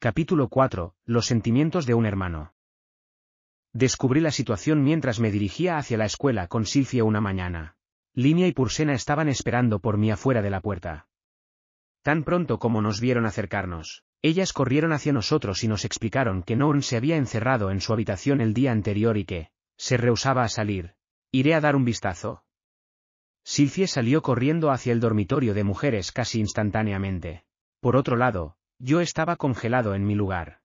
Capítulo 4. Los sentimientos de un hermano. Descubrí la situación mientras me dirigía hacia la escuela con Silvia una mañana. Línea y Pursena estaban esperando por mí afuera de la puerta. Tan pronto como nos vieron acercarnos, ellas corrieron hacia nosotros y nos explicaron que Noon se había encerrado en su habitación el día anterior y que, se rehusaba a salir. Iré a dar un vistazo. Silvia salió corriendo hacia el dormitorio de mujeres casi instantáneamente. Por otro lado, yo estaba congelado en mi lugar.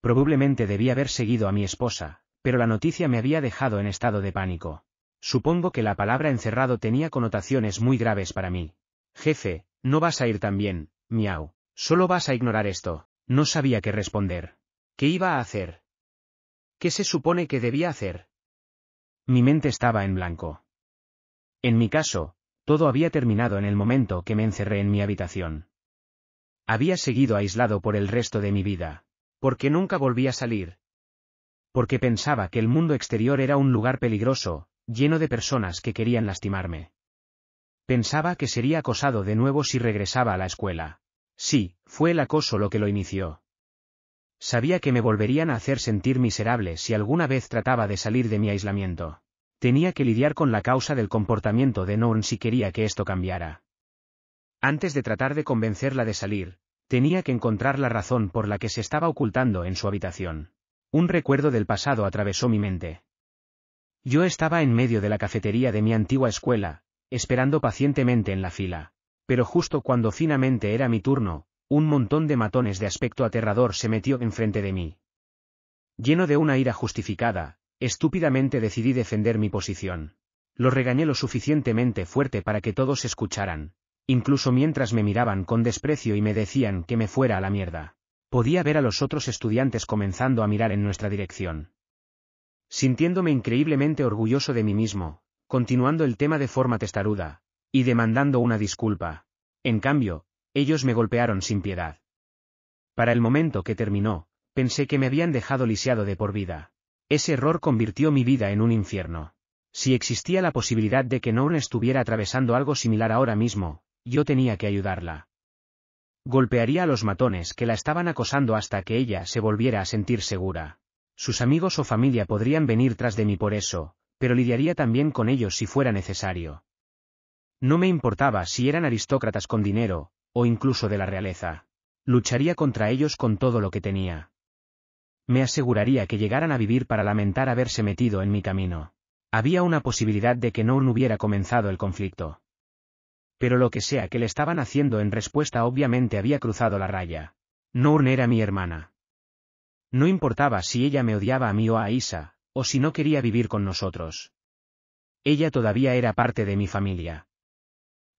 Probablemente debía haber seguido a mi esposa, pero la noticia me había dejado en estado de pánico. Supongo que la palabra encerrado tenía connotaciones muy graves para mí. Jefe, no vas a ir tan bien, miau. Solo vas a ignorar esto. No sabía qué responder. ¿Qué iba a hacer? ¿Qué se supone que debía hacer? Mi mente estaba en blanco. En mi caso, todo había terminado en el momento que me encerré en mi habitación había seguido aislado por el resto de mi vida. Porque nunca volví a salir. Porque pensaba que el mundo exterior era un lugar peligroso, lleno de personas que querían lastimarme. Pensaba que sería acosado de nuevo si regresaba a la escuela. Sí, fue el acoso lo que lo inició. Sabía que me volverían a hacer sentir miserable si alguna vez trataba de salir de mi aislamiento. Tenía que lidiar con la causa del comportamiento de Noon si quería que esto cambiara. Antes de tratar de convencerla de salir, Tenía que encontrar la razón por la que se estaba ocultando en su habitación. Un recuerdo del pasado atravesó mi mente. Yo estaba en medio de la cafetería de mi antigua escuela, esperando pacientemente en la fila. Pero justo cuando finamente era mi turno, un montón de matones de aspecto aterrador se metió enfrente de mí. Lleno de una ira justificada, estúpidamente decidí defender mi posición. Lo regañé lo suficientemente fuerte para que todos escucharan, incluso mientras me miraban con desprecio y me decían que me fuera a la mierda. Podía ver a los otros estudiantes comenzando a mirar en nuestra dirección. Sintiéndome increíblemente orgulloso de mí mismo, continuando el tema de forma testaruda, y demandando una disculpa. En cambio, ellos me golpearon sin piedad. Para el momento que terminó, pensé que me habían dejado lisiado de por vida. Ese error convirtió mi vida en un infierno. Si existía la posibilidad de que Nourne estuviera atravesando algo similar ahora mismo, yo tenía que ayudarla. Golpearía a los matones que la estaban acosando hasta que ella se volviera a sentir segura. Sus amigos o familia podrían venir tras de mí por eso, pero lidiaría también con ellos si fuera necesario. No me importaba si eran aristócratas con dinero, o incluso de la realeza. Lucharía contra ellos con todo lo que tenía. Me aseguraría que llegaran a vivir para lamentar haberse metido en mi camino. Había una posibilidad de que no hubiera comenzado el conflicto pero lo que sea que le estaban haciendo en respuesta obviamente había cruzado la raya. Nourne era mi hermana. No importaba si ella me odiaba a mí o a Isa, o si no quería vivir con nosotros. Ella todavía era parte de mi familia.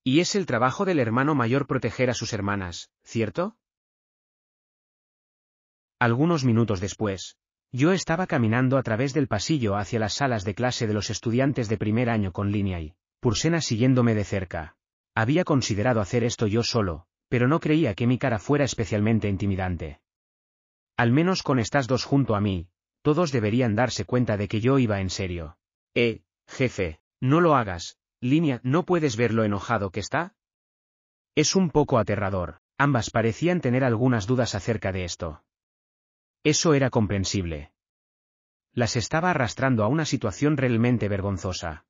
Y es el trabajo del hermano mayor proteger a sus hermanas, ¿cierto? Algunos minutos después, yo estaba caminando a través del pasillo hacia las salas de clase de los estudiantes de primer año con Línea y Pursena siguiéndome de cerca. Había considerado hacer esto yo solo, pero no creía que mi cara fuera especialmente intimidante. Al menos con estas dos junto a mí, todos deberían darse cuenta de que yo iba en serio. Eh, jefe, no lo hagas, línea, ¿no puedes ver lo enojado que está? Es un poco aterrador, ambas parecían tener algunas dudas acerca de esto. Eso era comprensible. Las estaba arrastrando a una situación realmente vergonzosa.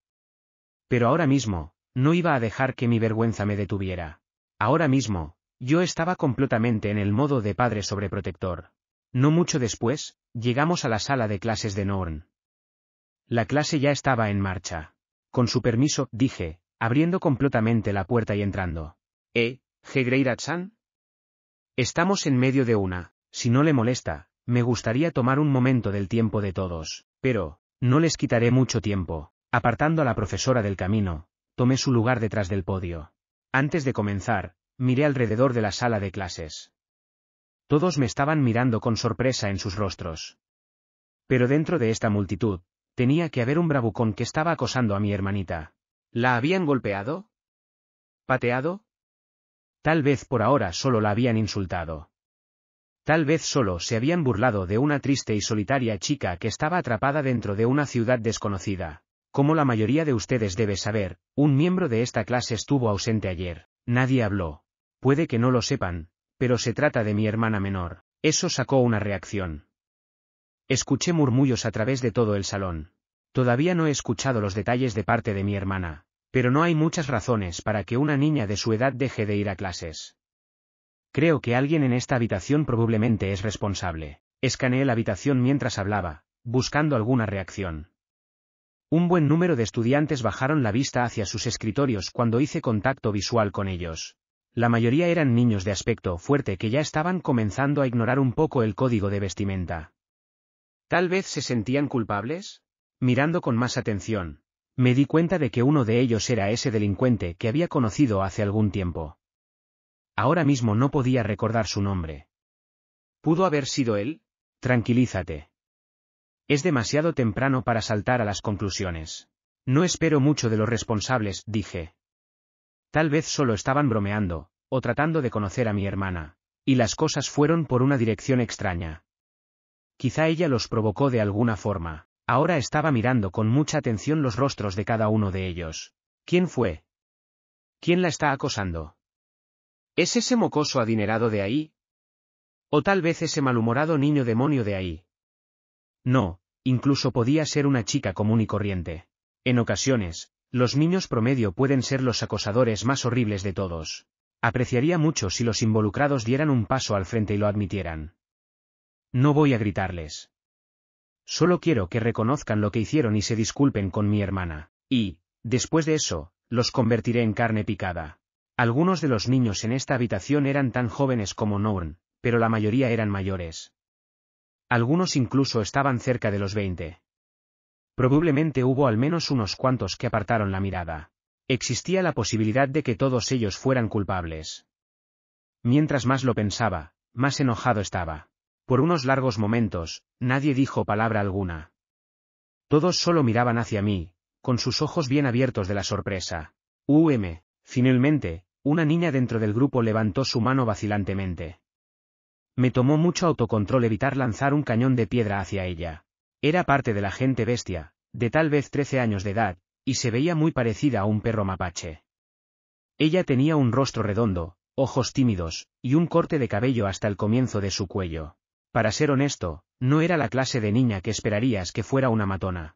Pero ahora mismo, no iba a dejar que mi vergüenza me detuviera. Ahora mismo, yo estaba completamente en el modo de padre sobreprotector. No mucho después, llegamos a la sala de clases de Norn. La clase ya estaba en marcha. Con su permiso, dije, abriendo completamente la puerta y entrando. ¿Eh, Estamos en medio de una, si no le molesta, me gustaría tomar un momento del tiempo de todos, pero, no les quitaré mucho tiempo, apartando a la profesora del camino, tomé su lugar detrás del podio. Antes de comenzar, miré alrededor de la sala de clases. Todos me estaban mirando con sorpresa en sus rostros. Pero dentro de esta multitud, tenía que haber un bravucón que estaba acosando a mi hermanita. ¿La habían golpeado? ¿Pateado? Tal vez por ahora solo la habían insultado. Tal vez solo se habían burlado de una triste y solitaria chica que estaba atrapada dentro de una ciudad desconocida. Como la mayoría de ustedes debe saber, un miembro de esta clase estuvo ausente ayer. Nadie habló. Puede que no lo sepan, pero se trata de mi hermana menor. Eso sacó una reacción. Escuché murmullos a través de todo el salón. Todavía no he escuchado los detalles de parte de mi hermana, pero no hay muchas razones para que una niña de su edad deje de ir a clases. Creo que alguien en esta habitación probablemente es responsable. Escaneé la habitación mientras hablaba, buscando alguna reacción. Un buen número de estudiantes bajaron la vista hacia sus escritorios cuando hice contacto visual con ellos. La mayoría eran niños de aspecto fuerte que ya estaban comenzando a ignorar un poco el código de vestimenta. Tal vez se sentían culpables. Mirando con más atención, me di cuenta de que uno de ellos era ese delincuente que había conocido hace algún tiempo. Ahora mismo no podía recordar su nombre. ¿Pudo haber sido él? Tranquilízate. Es demasiado temprano para saltar a las conclusiones. No espero mucho de los responsables, dije. Tal vez solo estaban bromeando, o tratando de conocer a mi hermana. Y las cosas fueron por una dirección extraña. Quizá ella los provocó de alguna forma. Ahora estaba mirando con mucha atención los rostros de cada uno de ellos. ¿Quién fue? ¿Quién la está acosando? ¿Es ese mocoso adinerado de ahí? ¿O tal vez ese malhumorado niño demonio de ahí? No, Incluso podía ser una chica común y corriente. En ocasiones, los niños promedio pueden ser los acosadores más horribles de todos. Apreciaría mucho si los involucrados dieran un paso al frente y lo admitieran. No voy a gritarles. Solo quiero que reconozcan lo que hicieron y se disculpen con mi hermana. Y, después de eso, los convertiré en carne picada. Algunos de los niños en esta habitación eran tan jóvenes como Norn, pero la mayoría eran mayores. Algunos incluso estaban cerca de los veinte. Probablemente hubo al menos unos cuantos que apartaron la mirada. Existía la posibilidad de que todos ellos fueran culpables. Mientras más lo pensaba, más enojado estaba. Por unos largos momentos, nadie dijo palabra alguna. Todos solo miraban hacia mí, con sus ojos bien abiertos de la sorpresa. UM. Finalmente, una niña dentro del grupo levantó su mano vacilantemente. Me tomó mucho autocontrol evitar lanzar un cañón de piedra hacia ella. Era parte de la gente bestia, de tal vez trece años de edad, y se veía muy parecida a un perro mapache. Ella tenía un rostro redondo, ojos tímidos, y un corte de cabello hasta el comienzo de su cuello. Para ser honesto, no era la clase de niña que esperarías que fuera una matona.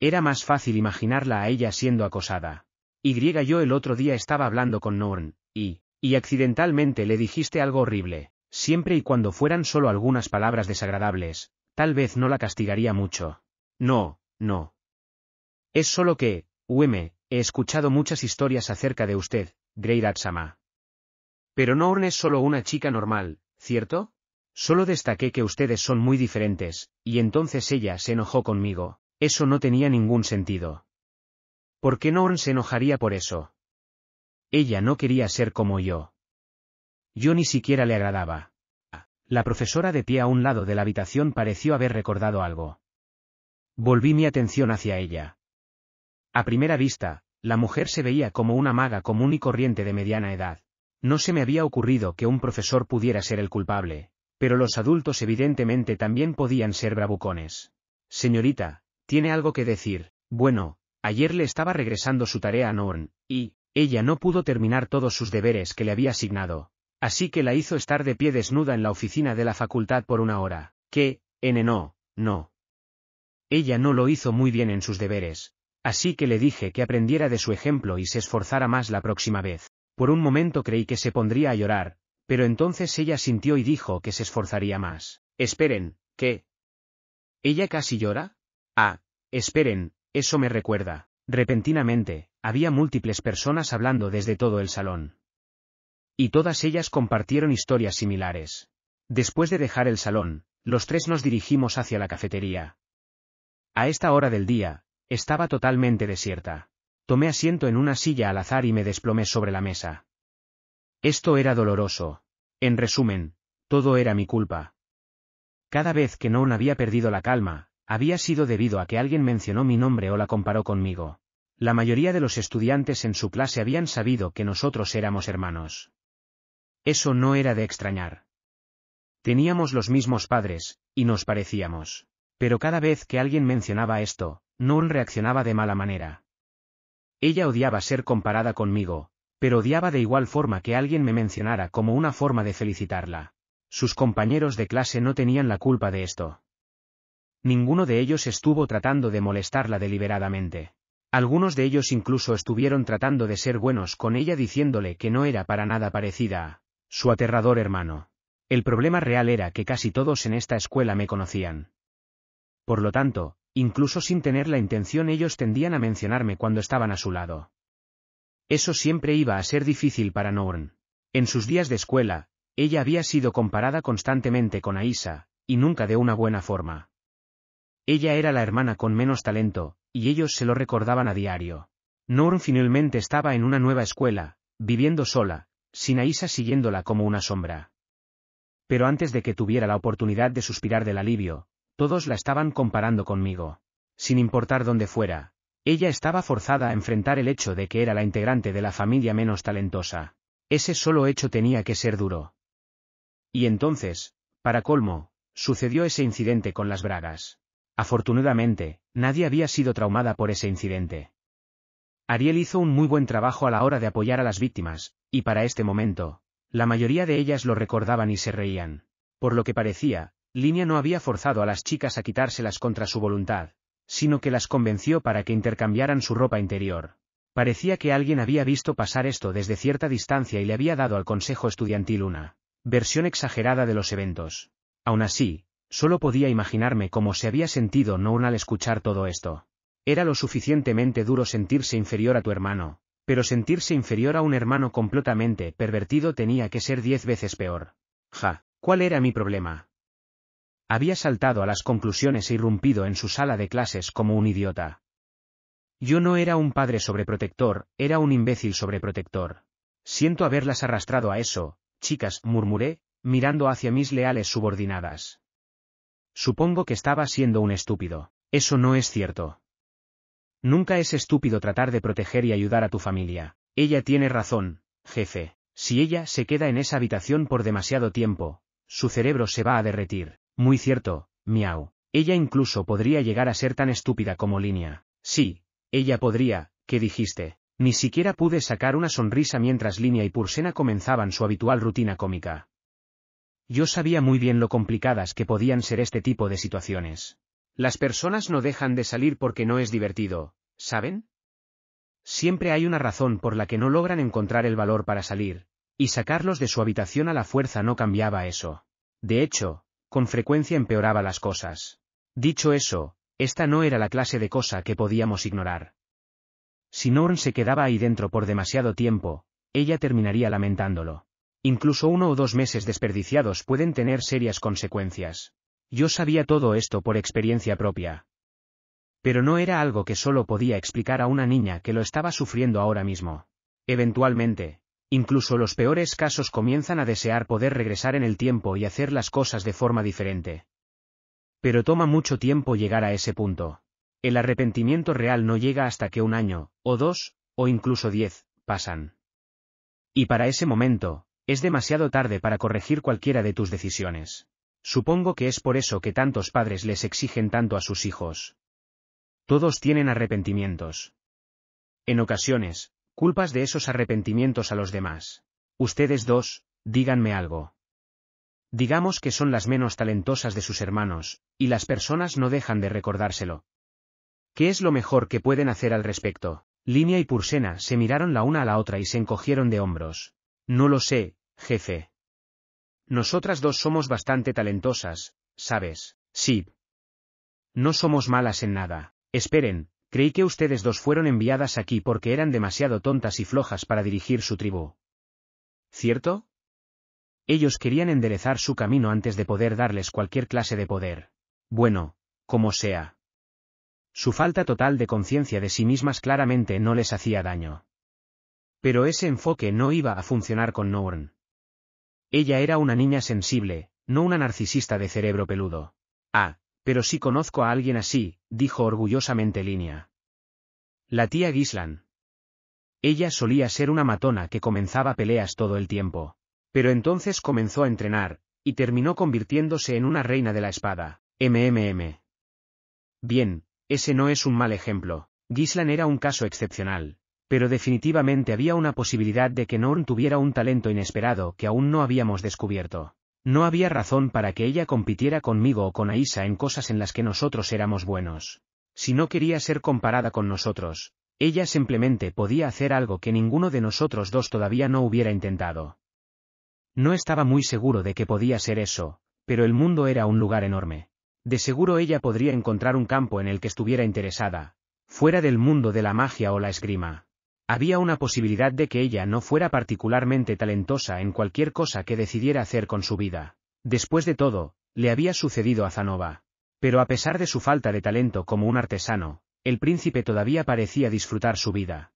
Era más fácil imaginarla a ella siendo acosada. Y yo el otro día estaba hablando con Norn, y, y accidentalmente le dijiste algo horrible. Siempre y cuando fueran solo algunas palabras desagradables, tal vez no la castigaría mucho. No, no. Es solo que, Ueme, he escuchado muchas historias acerca de usted, Grey Pero Norn es solo una chica normal, ¿cierto? Solo destaqué que ustedes son muy diferentes, y entonces ella se enojó conmigo. Eso no tenía ningún sentido. ¿Por qué Norn se enojaría por eso? Ella no quería ser como yo. Yo ni siquiera le agradaba. La profesora de pie a un lado de la habitación pareció haber recordado algo. Volví mi atención hacia ella. A primera vista, la mujer se veía como una maga común y corriente de mediana edad. No se me había ocurrido que un profesor pudiera ser el culpable, pero los adultos evidentemente también podían ser bravucones. Señorita, tiene algo que decir. Bueno, ayer le estaba regresando su tarea a Norn, y, ella no pudo terminar todos sus deberes que le había asignado, Así que la hizo estar de pie desnuda en la oficina de la facultad por una hora, que, N no, no. Ella no lo hizo muy bien en sus deberes, así que le dije que aprendiera de su ejemplo y se esforzara más la próxima vez. Por un momento creí que se pondría a llorar, pero entonces ella sintió y dijo que se esforzaría más. Esperen, ¿qué? ¿Ella casi llora? Ah, esperen, eso me recuerda. Repentinamente, había múltiples personas hablando desde todo el salón. Y todas ellas compartieron historias similares. Después de dejar el salón, los tres nos dirigimos hacia la cafetería. A esta hora del día, estaba totalmente desierta. Tomé asiento en una silla al azar y me desplomé sobre la mesa. Esto era doloroso. En resumen, todo era mi culpa. Cada vez que Noon había perdido la calma, había sido debido a que alguien mencionó mi nombre o la comparó conmigo. La mayoría de los estudiantes en su clase habían sabido que nosotros éramos hermanos. Eso no era de extrañar. Teníamos los mismos padres, y nos parecíamos. Pero cada vez que alguien mencionaba esto, Noon reaccionaba de mala manera. Ella odiaba ser comparada conmigo, pero odiaba de igual forma que alguien me mencionara como una forma de felicitarla. Sus compañeros de clase no tenían la culpa de esto. Ninguno de ellos estuvo tratando de molestarla deliberadamente. Algunos de ellos incluso estuvieron tratando de ser buenos con ella diciéndole que no era para nada parecida su aterrador hermano. El problema real era que casi todos en esta escuela me conocían. Por lo tanto, incluso sin tener la intención ellos tendían a mencionarme cuando estaban a su lado. Eso siempre iba a ser difícil para Norn. En sus días de escuela, ella había sido comparada constantemente con Aisa, y nunca de una buena forma. Ella era la hermana con menos talento, y ellos se lo recordaban a diario. Norn finalmente estaba en una nueva escuela, viviendo sola, Sinaísa siguiéndola como una sombra. Pero antes de que tuviera la oportunidad de suspirar del alivio, todos la estaban comparando conmigo. Sin importar dónde fuera, ella estaba forzada a enfrentar el hecho de que era la integrante de la familia menos talentosa. Ese solo hecho tenía que ser duro. Y entonces, para colmo, sucedió ese incidente con las bragas. Afortunadamente, nadie había sido traumada por ese incidente. Ariel hizo un muy buen trabajo a la hora de apoyar a las víctimas, y para este momento, la mayoría de ellas lo recordaban y se reían. Por lo que parecía, Línea no había forzado a las chicas a quitárselas contra su voluntad, sino que las convenció para que intercambiaran su ropa interior. Parecía que alguien había visto pasar esto desde cierta distancia y le había dado al Consejo Estudiantil una versión exagerada de los eventos. Aún así, solo podía imaginarme cómo se había sentido Noun al escuchar todo esto. Era lo suficientemente duro sentirse inferior a tu hermano, pero sentirse inferior a un hermano completamente pervertido tenía que ser diez veces peor. Ja, ¿cuál era mi problema? Había saltado a las conclusiones e irrumpido en su sala de clases como un idiota. Yo no era un padre sobreprotector, era un imbécil sobreprotector. Siento haberlas arrastrado a eso, chicas, murmuré, mirando hacia mis leales subordinadas. Supongo que estaba siendo un estúpido. Eso no es cierto. Nunca es estúpido tratar de proteger y ayudar a tu familia. Ella tiene razón, jefe. Si ella se queda en esa habitación por demasiado tiempo, su cerebro se va a derretir. Muy cierto, miau. Ella incluso podría llegar a ser tan estúpida como línea. Sí, ella podría, ¿qué dijiste? Ni siquiera pude sacar una sonrisa mientras Línea y Pursena comenzaban su habitual rutina cómica. Yo sabía muy bien lo complicadas que podían ser este tipo de situaciones. Las personas no dejan de salir porque no es divertido, ¿saben? Siempre hay una razón por la que no logran encontrar el valor para salir, y sacarlos de su habitación a la fuerza no cambiaba eso. De hecho, con frecuencia empeoraba las cosas. Dicho eso, esta no era la clase de cosa que podíamos ignorar. Si Norn se quedaba ahí dentro por demasiado tiempo, ella terminaría lamentándolo. Incluso uno o dos meses desperdiciados pueden tener serias consecuencias. Yo sabía todo esto por experiencia propia. Pero no era algo que solo podía explicar a una niña que lo estaba sufriendo ahora mismo. Eventualmente, incluso los peores casos comienzan a desear poder regresar en el tiempo y hacer las cosas de forma diferente. Pero toma mucho tiempo llegar a ese punto. El arrepentimiento real no llega hasta que un año, o dos, o incluso diez, pasan. Y para ese momento, es demasiado tarde para corregir cualquiera de tus decisiones. Supongo que es por eso que tantos padres les exigen tanto a sus hijos. Todos tienen arrepentimientos. En ocasiones, culpas de esos arrepentimientos a los demás. Ustedes dos, díganme algo. Digamos que son las menos talentosas de sus hermanos, y las personas no dejan de recordárselo. ¿Qué es lo mejor que pueden hacer al respecto? Línea y Pursena se miraron la una a la otra y se encogieron de hombros. No lo sé, jefe. Nosotras dos somos bastante talentosas, ¿sabes? Sí. No somos malas en nada. Esperen, creí que ustedes dos fueron enviadas aquí porque eran demasiado tontas y flojas para dirigir su tribu. ¿Cierto? Ellos querían enderezar su camino antes de poder darles cualquier clase de poder. Bueno, como sea. Su falta total de conciencia de sí mismas claramente no les hacía daño. Pero ese enfoque no iba a funcionar con Norn. Ella era una niña sensible, no una narcisista de cerebro peludo. Ah, pero sí conozco a alguien así, dijo orgullosamente Línea. La tía Gislan. Ella solía ser una matona que comenzaba peleas todo el tiempo. Pero entonces comenzó a entrenar, y terminó convirtiéndose en una reina de la espada. MMM. Bien, ese no es un mal ejemplo. Gislan era un caso excepcional, pero definitivamente había una posibilidad de que Norn tuviera un talento inesperado que aún no habíamos descubierto. No había razón para que ella compitiera conmigo o con Aisa en cosas en las que nosotros éramos buenos. Si no quería ser comparada con nosotros, ella simplemente podía hacer algo que ninguno de nosotros dos todavía no hubiera intentado. No estaba muy seguro de que podía ser eso, pero el mundo era un lugar enorme. De seguro ella podría encontrar un campo en el que estuviera interesada, fuera del mundo de la magia o la esgrima. Había una posibilidad de que ella no fuera particularmente talentosa en cualquier cosa que decidiera hacer con su vida. Después de todo, le había sucedido a Zanova. Pero a pesar de su falta de talento como un artesano, el príncipe todavía parecía disfrutar su vida.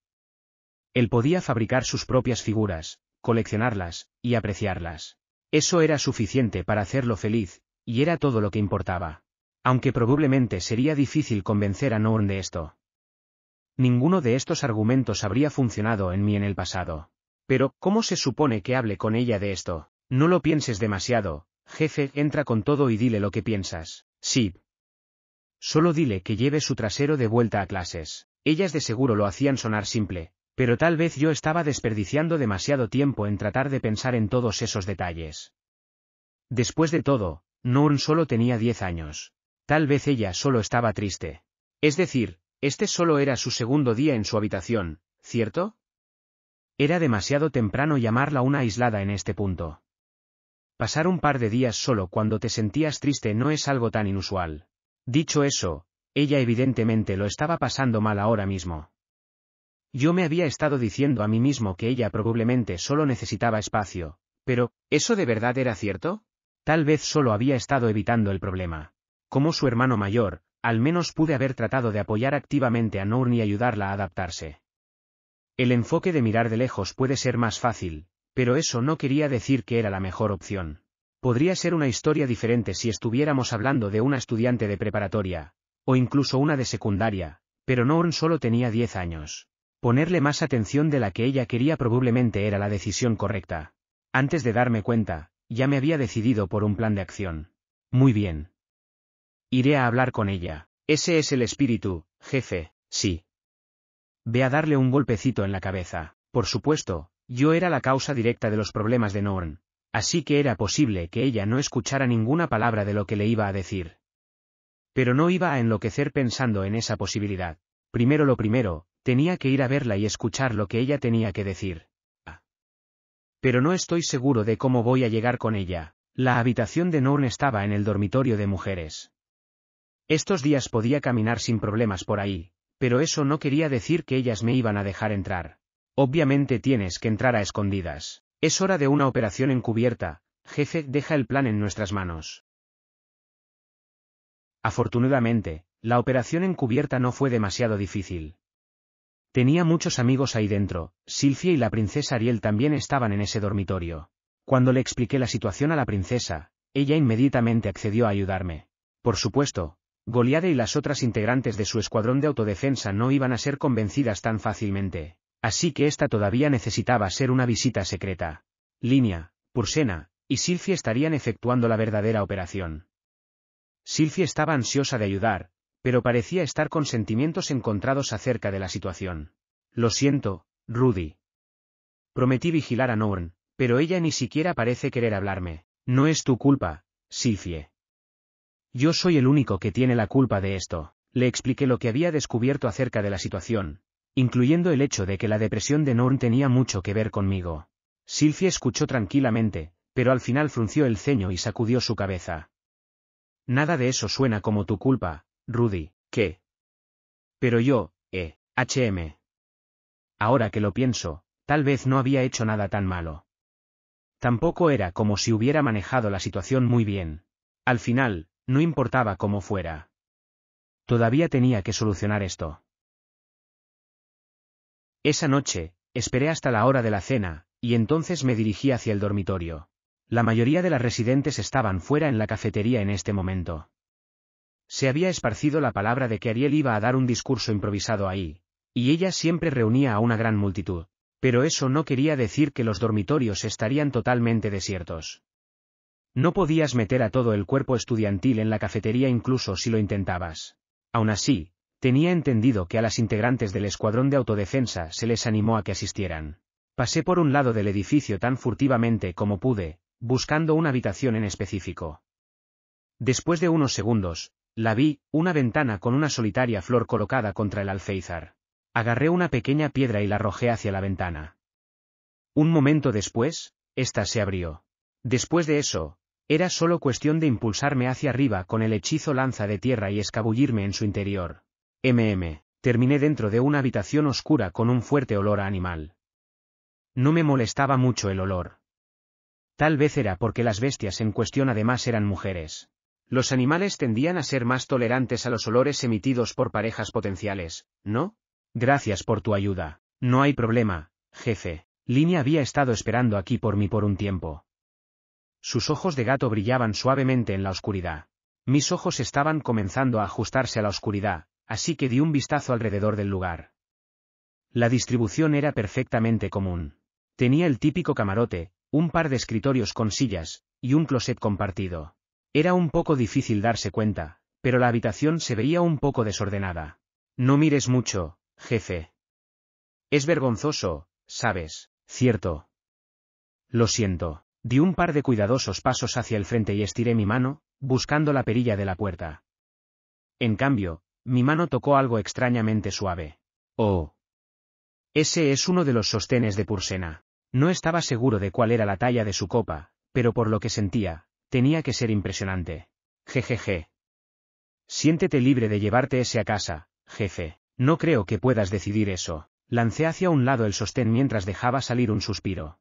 Él podía fabricar sus propias figuras, coleccionarlas, y apreciarlas. Eso era suficiente para hacerlo feliz, y era todo lo que importaba. Aunque probablemente sería difícil convencer a Norn de esto. Ninguno de estos argumentos habría funcionado en mí en el pasado. Pero, ¿cómo se supone que hable con ella de esto? No lo pienses demasiado, jefe, entra con todo y dile lo que piensas. Sí. Solo dile que lleve su trasero de vuelta a clases. Ellas de seguro lo hacían sonar simple, pero tal vez yo estaba desperdiciando demasiado tiempo en tratar de pensar en todos esos detalles. Después de todo, Noon solo tenía diez años. Tal vez ella solo estaba triste. Es decir, este solo era su segundo día en su habitación, ¿cierto? Era demasiado temprano llamarla una aislada en este punto. Pasar un par de días solo cuando te sentías triste no es algo tan inusual. Dicho eso, ella evidentemente lo estaba pasando mal ahora mismo. Yo me había estado diciendo a mí mismo que ella probablemente solo necesitaba espacio, pero, ¿eso de verdad era cierto? Tal vez solo había estado evitando el problema. Como su hermano mayor, al menos pude haber tratado de apoyar activamente a Noor y ayudarla a adaptarse. El enfoque de mirar de lejos puede ser más fácil, pero eso no quería decir que era la mejor opción. Podría ser una historia diferente si estuviéramos hablando de una estudiante de preparatoria, o incluso una de secundaria, pero Noor solo tenía 10 años. Ponerle más atención de la que ella quería probablemente era la decisión correcta. Antes de darme cuenta, ya me había decidido por un plan de acción. Muy bien. Iré a hablar con ella. Ese es el espíritu, jefe, sí. Ve a darle un golpecito en la cabeza. Por supuesto, yo era la causa directa de los problemas de Norn, así que era posible que ella no escuchara ninguna palabra de lo que le iba a decir. Pero no iba a enloquecer pensando en esa posibilidad. Primero lo primero, tenía que ir a verla y escuchar lo que ella tenía que decir. Ah. Pero no estoy seguro de cómo voy a llegar con ella. La habitación de Norn estaba en el dormitorio de mujeres. Estos días podía caminar sin problemas por ahí, pero eso no quería decir que ellas me iban a dejar entrar. Obviamente tienes que entrar a escondidas. Es hora de una operación encubierta, jefe, deja el plan en nuestras manos. Afortunadamente, la operación encubierta no fue demasiado difícil. Tenía muchos amigos ahí dentro, Silvia y la princesa Ariel también estaban en ese dormitorio. Cuando le expliqué la situación a la princesa, ella inmediatamente accedió a ayudarme. Por supuesto, Goliade y las otras integrantes de su escuadrón de autodefensa no iban a ser convencidas tan fácilmente, así que esta todavía necesitaba ser una visita secreta. Línea, Pursena, y Silfie estarían efectuando la verdadera operación. Silfie estaba ansiosa de ayudar, pero parecía estar con sentimientos encontrados acerca de la situación. Lo siento, Rudy. Prometí vigilar a Norn, pero ella ni siquiera parece querer hablarme. No es tu culpa, Silfie. Yo soy el único que tiene la culpa de esto. Le expliqué lo que había descubierto acerca de la situación, incluyendo el hecho de que la depresión de Norn tenía mucho que ver conmigo. Silfie escuchó tranquilamente, pero al final frunció el ceño y sacudió su cabeza. Nada de eso suena como tu culpa, Rudy, ¿qué? Pero yo, eh, HM. Ahora que lo pienso, tal vez no había hecho nada tan malo. Tampoco era como si hubiera manejado la situación muy bien. Al final, no importaba cómo fuera. Todavía tenía que solucionar esto. Esa noche, esperé hasta la hora de la cena, y entonces me dirigí hacia el dormitorio. La mayoría de las residentes estaban fuera en la cafetería en este momento. Se había esparcido la palabra de que Ariel iba a dar un discurso improvisado ahí, y ella siempre reunía a una gran multitud, pero eso no quería decir que los dormitorios estarían totalmente desiertos. No podías meter a todo el cuerpo estudiantil en la cafetería incluso si lo intentabas. Aún así, tenía entendido que a las integrantes del escuadrón de autodefensa se les animó a que asistieran. Pasé por un lado del edificio tan furtivamente como pude, buscando una habitación en específico. Después de unos segundos, la vi, una ventana con una solitaria flor colocada contra el alféizar. Agarré una pequeña piedra y la arrojé hacia la ventana. Un momento después, ésta se abrió. Después de eso, era solo cuestión de impulsarme hacia arriba con el hechizo lanza de tierra y escabullirme en su interior. MM. Terminé dentro de una habitación oscura con un fuerte olor a animal. No me molestaba mucho el olor. Tal vez era porque las bestias en cuestión además eran mujeres. Los animales tendían a ser más tolerantes a los olores emitidos por parejas potenciales, ¿no? Gracias por tu ayuda. No hay problema, jefe. Línea había estado esperando aquí por mí por un tiempo. Sus ojos de gato brillaban suavemente en la oscuridad. Mis ojos estaban comenzando a ajustarse a la oscuridad, así que di un vistazo alrededor del lugar. La distribución era perfectamente común. Tenía el típico camarote, un par de escritorios con sillas, y un closet compartido. Era un poco difícil darse cuenta, pero la habitación se veía un poco desordenada. No mires mucho, jefe. Es vergonzoso, sabes, cierto. Lo siento. Di un par de cuidadosos pasos hacia el frente y estiré mi mano, buscando la perilla de la puerta. En cambio, mi mano tocó algo extrañamente suave. Oh. Ese es uno de los sostenes de Pursena. No estaba seguro de cuál era la talla de su copa, pero por lo que sentía, tenía que ser impresionante. Jejeje. Siéntete libre de llevarte ese a casa, jefe. No creo que puedas decidir eso. Lancé hacia un lado el sostén mientras dejaba salir un suspiro.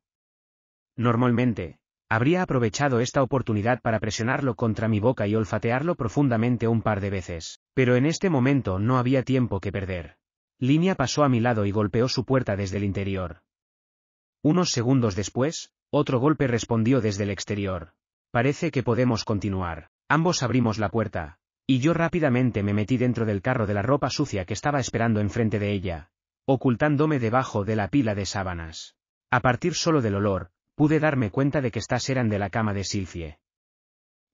Normalmente, habría aprovechado esta oportunidad para presionarlo contra mi boca y olfatearlo profundamente un par de veces, pero en este momento no había tiempo que perder. Línea pasó a mi lado y golpeó su puerta desde el interior. Unos segundos después, otro golpe respondió desde el exterior. Parece que podemos continuar. Ambos abrimos la puerta, y yo rápidamente me metí dentro del carro de la ropa sucia que estaba esperando enfrente de ella, ocultándome debajo de la pila de sábanas. A partir solo del olor, pude darme cuenta de que estas eran de la cama de Silfie.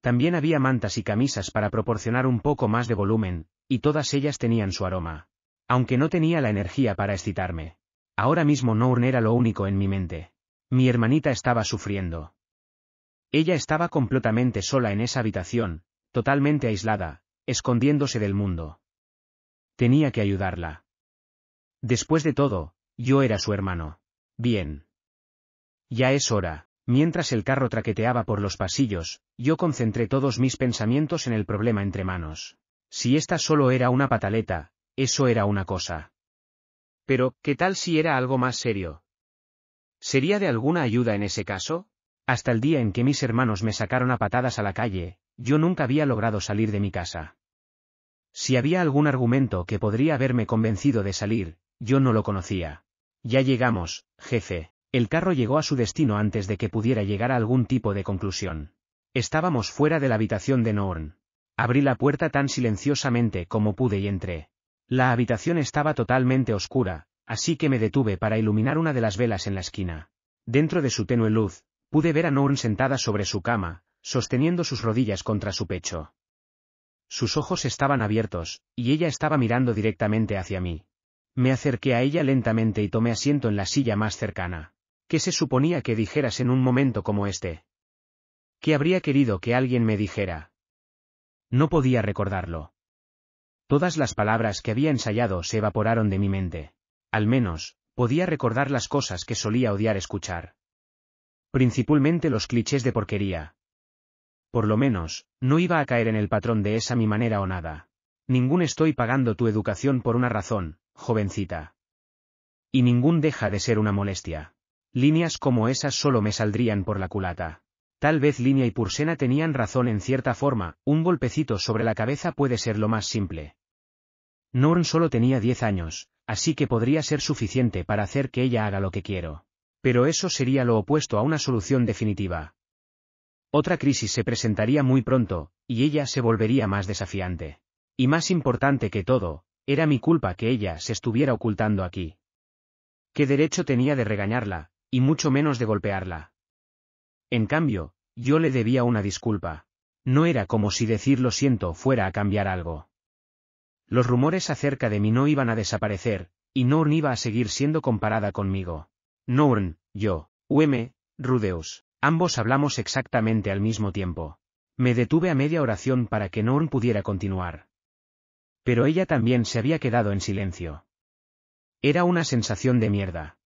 También había mantas y camisas para proporcionar un poco más de volumen, y todas ellas tenían su aroma. Aunque no tenía la energía para excitarme. Ahora mismo Nourn era lo único en mi mente. Mi hermanita estaba sufriendo. Ella estaba completamente sola en esa habitación, totalmente aislada, escondiéndose del mundo. Tenía que ayudarla. Después de todo, yo era su hermano. Bien. Ya es hora. Mientras el carro traqueteaba por los pasillos, yo concentré todos mis pensamientos en el problema entre manos. Si esta solo era una pataleta, eso era una cosa. Pero, ¿qué tal si era algo más serio? ¿Sería de alguna ayuda en ese caso? Hasta el día en que mis hermanos me sacaron a patadas a la calle, yo nunca había logrado salir de mi casa. Si había algún argumento que podría haberme convencido de salir, yo no lo conocía. Ya llegamos, jefe. El carro llegó a su destino antes de que pudiera llegar a algún tipo de conclusión. Estábamos fuera de la habitación de Norn. Abrí la puerta tan silenciosamente como pude y entré. La habitación estaba totalmente oscura, así que me detuve para iluminar una de las velas en la esquina. Dentro de su tenue luz, pude ver a Noorn sentada sobre su cama, sosteniendo sus rodillas contra su pecho. Sus ojos estaban abiertos, y ella estaba mirando directamente hacia mí. Me acerqué a ella lentamente y tomé asiento en la silla más cercana. ¿Qué se suponía que dijeras en un momento como este? ¿Qué habría querido que alguien me dijera? No podía recordarlo. Todas las palabras que había ensayado se evaporaron de mi mente. Al menos, podía recordar las cosas que solía odiar escuchar. Principalmente los clichés de porquería. Por lo menos, no iba a caer en el patrón de esa mi manera o nada. Ningún estoy pagando tu educación por una razón, jovencita. Y ningún deja de ser una molestia. Líneas como esas solo me saldrían por la culata. Tal vez Línea y Pursena tenían razón en cierta forma, un golpecito sobre la cabeza puede ser lo más simple. Norn solo tenía 10 años, así que podría ser suficiente para hacer que ella haga lo que quiero. Pero eso sería lo opuesto a una solución definitiva. Otra crisis se presentaría muy pronto, y ella se volvería más desafiante. Y más importante que todo, era mi culpa que ella se estuviera ocultando aquí. ¿Qué derecho tenía de regañarla, y mucho menos de golpearla. En cambio, yo le debía una disculpa. No era como si decir lo siento fuera a cambiar algo. Los rumores acerca de mí no iban a desaparecer, y Norn iba a seguir siendo comparada conmigo. Norn, yo, UM, Rudeus, ambos hablamos exactamente al mismo tiempo. Me detuve a media oración para que Norn pudiera continuar. Pero ella también se había quedado en silencio. Era una sensación de mierda.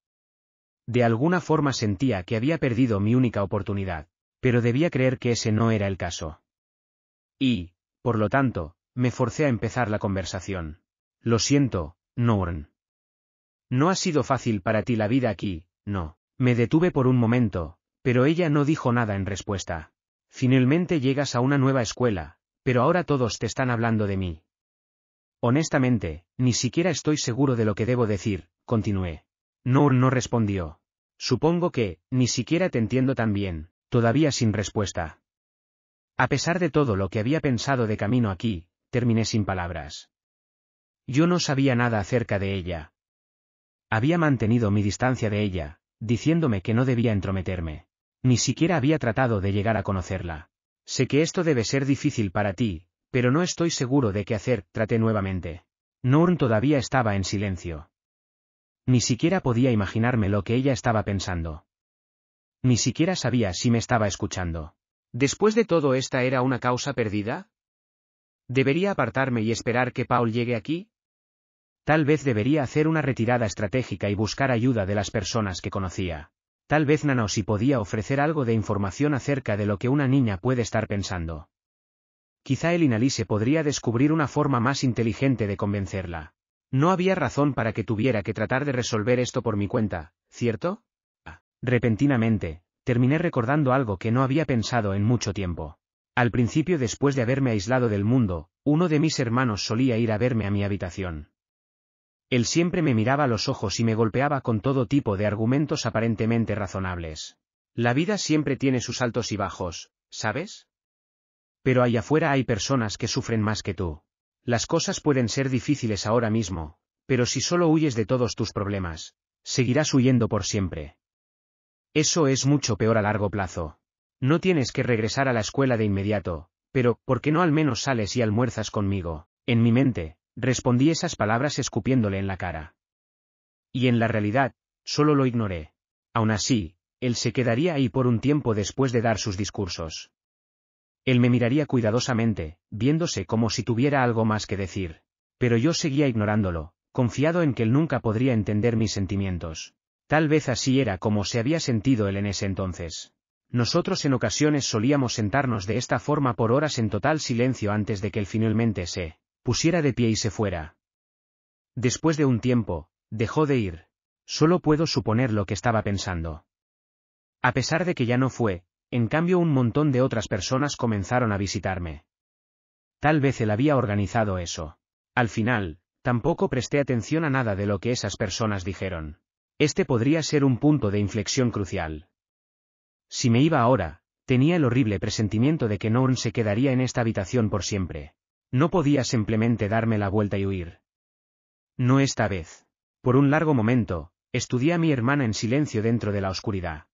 De alguna forma sentía que había perdido mi única oportunidad, pero debía creer que ese no era el caso. Y, por lo tanto, me forcé a empezar la conversación. Lo siento, Norn. No ha sido fácil para ti la vida aquí, no. Me detuve por un momento, pero ella no dijo nada en respuesta. Finalmente llegas a una nueva escuela, pero ahora todos te están hablando de mí. Honestamente, ni siquiera estoy seguro de lo que debo decir, continué. Noor no respondió. Supongo que, ni siquiera te entiendo tan bien, todavía sin respuesta. A pesar de todo lo que había pensado de camino aquí, terminé sin palabras. Yo no sabía nada acerca de ella. Había mantenido mi distancia de ella, diciéndome que no debía entrometerme. Ni siquiera había tratado de llegar a conocerla. Sé que esto debe ser difícil para ti, pero no estoy seguro de qué hacer, traté nuevamente. Nurn todavía estaba en silencio. Ni siquiera podía imaginarme lo que ella estaba pensando. Ni siquiera sabía si me estaba escuchando. Después de todo, ¿esta era una causa perdida? ¿Debería apartarme y esperar que Paul llegue aquí? Tal vez debería hacer una retirada estratégica y buscar ayuda de las personas que conocía. Tal vez si podía ofrecer algo de información acerca de lo que una niña puede estar pensando. Quizá Elinalise podría descubrir una forma más inteligente de convencerla. No había razón para que tuviera que tratar de resolver esto por mi cuenta, ¿cierto? Repentinamente, terminé recordando algo que no había pensado en mucho tiempo. Al principio después de haberme aislado del mundo, uno de mis hermanos solía ir a verme a mi habitación. Él siempre me miraba a los ojos y me golpeaba con todo tipo de argumentos aparentemente razonables. La vida siempre tiene sus altos y bajos, ¿sabes? Pero allá afuera hay personas que sufren más que tú. Las cosas pueden ser difíciles ahora mismo, pero si solo huyes de todos tus problemas, seguirás huyendo por siempre. Eso es mucho peor a largo plazo. No tienes que regresar a la escuela de inmediato, pero, ¿por qué no al menos sales y almuerzas conmigo? En mi mente, respondí esas palabras escupiéndole en la cara. Y en la realidad, solo lo ignoré. Aún así, él se quedaría ahí por un tiempo después de dar sus discursos. Él me miraría cuidadosamente, viéndose como si tuviera algo más que decir. Pero yo seguía ignorándolo, confiado en que él nunca podría entender mis sentimientos. Tal vez así era como se había sentido él en ese entonces. Nosotros en ocasiones solíamos sentarnos de esta forma por horas en total silencio antes de que él finalmente se pusiera de pie y se fuera. Después de un tiempo, dejó de ir. Solo puedo suponer lo que estaba pensando. A pesar de que ya no fue, en cambio un montón de otras personas comenzaron a visitarme. Tal vez él había organizado eso. Al final, tampoco presté atención a nada de lo que esas personas dijeron. Este podría ser un punto de inflexión crucial. Si me iba ahora, tenía el horrible presentimiento de que Norn se quedaría en esta habitación por siempre. No podía simplemente darme la vuelta y huir. No esta vez. Por un largo momento, estudié a mi hermana en silencio dentro de la oscuridad.